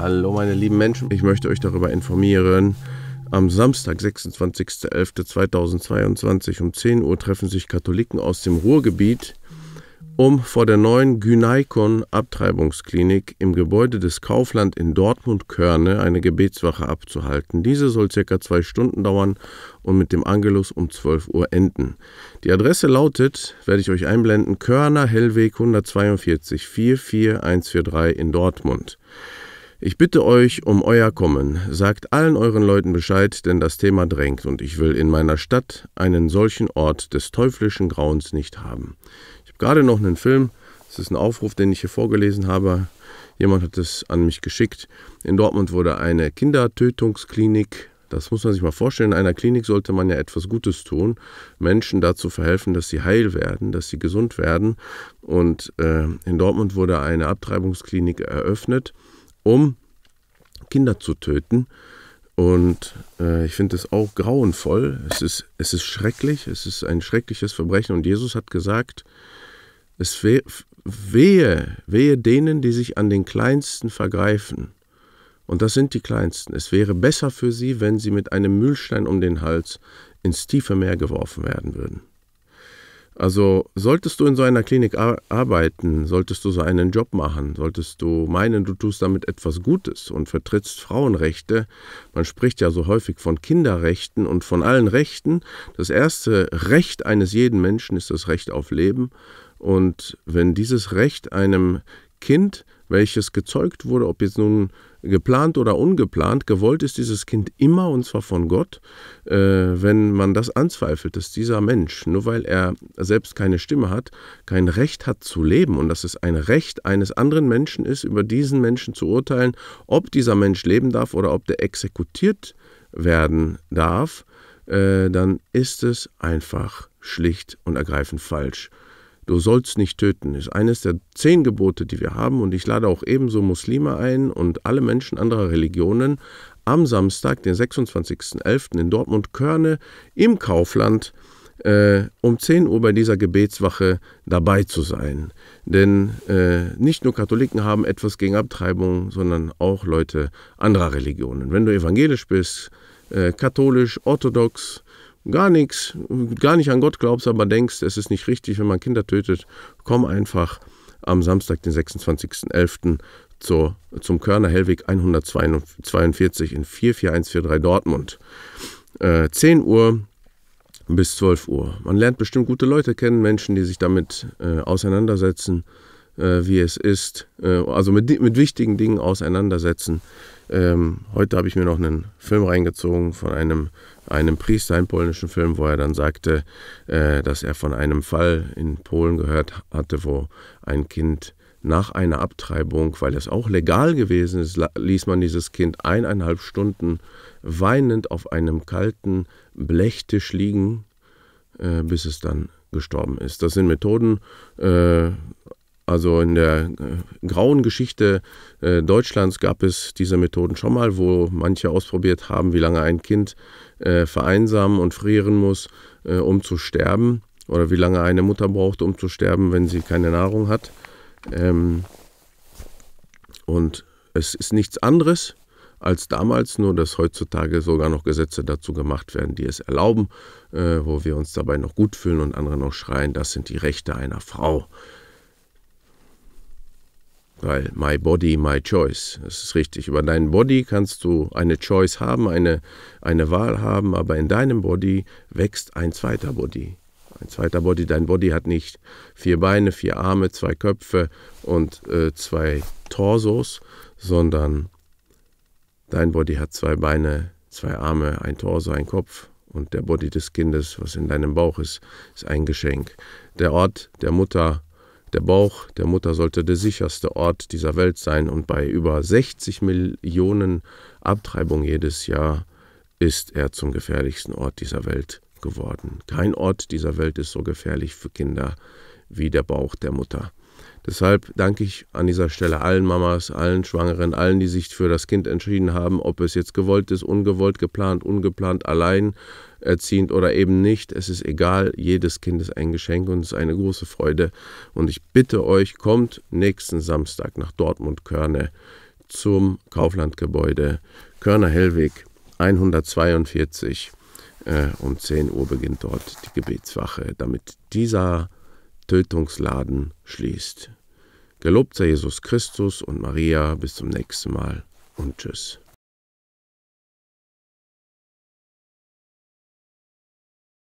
Hallo meine lieben Menschen, ich möchte euch darüber informieren. Am Samstag, 26.11.2022 um 10 Uhr treffen sich Katholiken aus dem Ruhrgebiet, um vor der neuen Gynaikon Abtreibungsklinik im Gebäude des Kaufland in Dortmund-Körne eine Gebetswache abzuhalten. Diese soll circa zwei Stunden dauern und mit dem Angelus um 12 Uhr enden. Die Adresse lautet, werde ich euch einblenden, Körner Hellweg 142 44143 in Dortmund. Ich bitte euch um euer Kommen. Sagt allen euren Leuten Bescheid, denn das Thema drängt, und ich will in meiner Stadt einen solchen Ort des teuflischen Grauens nicht haben. Ich habe gerade noch einen Film, das ist ein Aufruf, den ich hier vorgelesen habe. Jemand hat es an mich geschickt. In Dortmund wurde eine Kindertötungsklinik das muss man sich mal vorstellen. In einer Klinik sollte man ja etwas Gutes tun, Menschen dazu verhelfen, dass sie heil werden, dass sie gesund werden. Und äh, in Dortmund wurde eine Abtreibungsklinik eröffnet um Kinder zu töten. Und äh, ich finde es auch grauenvoll. Es ist, es ist schrecklich. Es ist ein schreckliches Verbrechen. Und Jesus hat gesagt, es wehe, wehe denen, die sich an den Kleinsten vergreifen. Und das sind die Kleinsten. Es wäre besser für sie, wenn sie mit einem Mühlstein um den Hals ins tiefe Meer geworfen werden würden. Also solltest du in so einer Klinik ar arbeiten, solltest du so einen Job machen, solltest du meinen, du tust damit etwas Gutes und vertrittst Frauenrechte, man spricht ja so häufig von Kinderrechten und von allen Rechten, das erste Recht eines jeden Menschen ist das Recht auf Leben und wenn dieses Recht einem Kind welches gezeugt wurde, ob jetzt nun geplant oder ungeplant, gewollt ist dieses Kind immer und zwar von Gott, äh, wenn man das anzweifelt, dass dieser Mensch, nur weil er selbst keine Stimme hat, kein Recht hat zu leben und dass es ein Recht eines anderen Menschen ist, über diesen Menschen zu urteilen, ob dieser Mensch leben darf oder ob der exekutiert werden darf, äh, dann ist es einfach schlicht und ergreifend falsch. Du sollst nicht töten ist eines der zehn Gebote, die wir haben, und ich lade auch ebenso Muslime ein und alle Menschen anderer Religionen am Samstag, den 26.11. in Dortmund-Körne im Kaufland äh, um 10 Uhr bei dieser Gebetswache dabei zu sein. Denn äh, nicht nur Katholiken haben etwas gegen Abtreibung, sondern auch Leute anderer Religionen. Wenn du evangelisch bist, äh, katholisch, orthodox, gar nichts, gar nicht an Gott glaubst, aber denkst, es ist nicht richtig, wenn man Kinder tötet, komm einfach am Samstag, den 26.11. Zur, zum Körner Hellweg 142 in 44143 Dortmund. Äh, 10 Uhr bis 12 Uhr. Man lernt bestimmt gute Leute kennen, Menschen, die sich damit äh, auseinandersetzen, äh, wie es ist, äh, also mit, mit wichtigen Dingen auseinandersetzen. Ähm, heute habe ich mir noch einen Film reingezogen von einem, einem Priester, einem polnischen Film, wo er dann sagte, äh, dass er von einem Fall in Polen gehört hatte, wo ein Kind nach einer Abtreibung, weil das auch legal gewesen ist, ließ man dieses Kind eineinhalb Stunden weinend auf einem kalten Blechtisch liegen, äh, bis es dann gestorben ist. Das sind Methoden, äh, also in der äh, grauen Geschichte äh, Deutschlands gab es diese Methoden schon mal, wo manche ausprobiert haben, wie lange ein Kind äh, vereinsamen und frieren muss, um zu sterben, oder wie lange eine Mutter braucht, um zu sterben, wenn sie keine Nahrung hat. Ähm, und es ist nichts anderes als damals, nur dass heutzutage sogar noch Gesetze dazu gemacht werden, die es erlauben, wo wir uns dabei noch gut fühlen und andere noch schreien, das sind die Rechte einer Frau. Weil my body, my choice. Das ist richtig. Über deinen Body kannst du eine Choice haben, eine, eine Wahl haben, aber in deinem Body wächst ein zweiter Body. Ein zweiter Body. Dein Body hat nicht vier Beine, vier Arme, zwei Köpfe und äh, zwei Torsos, sondern dein Body hat zwei Beine, zwei Arme, ein Torso, ein Kopf. Und der Body des Kindes, was in deinem Bauch ist, ist ein Geschenk. Der Ort der Mutter der Bauch der Mutter sollte der sicherste Ort dieser Welt sein und bei über 60 Millionen Abtreibungen jedes Jahr ist er zum gefährlichsten Ort dieser Welt geworden. Kein Ort dieser Welt ist so gefährlich für Kinder wie der Bauch der Mutter. Deshalb danke ich an dieser Stelle allen Mamas, allen Schwangeren, allen, die sich für das Kind entschieden haben, ob es jetzt gewollt ist, ungewollt, geplant, ungeplant, allein, erziehend oder eben nicht. Es ist egal, jedes Kind ist ein Geschenk und es ist eine große Freude. Und ich bitte euch, kommt nächsten Samstag nach Dortmund-Körne zum Kauflandgebäude Körner-Hellweg 142. Äh, um 10 Uhr beginnt dort die Gebetswache, damit dieser Tötungsladen schließt. Gelobt sei Jesus Christus und Maria, bis zum nächsten Mal und tschüss.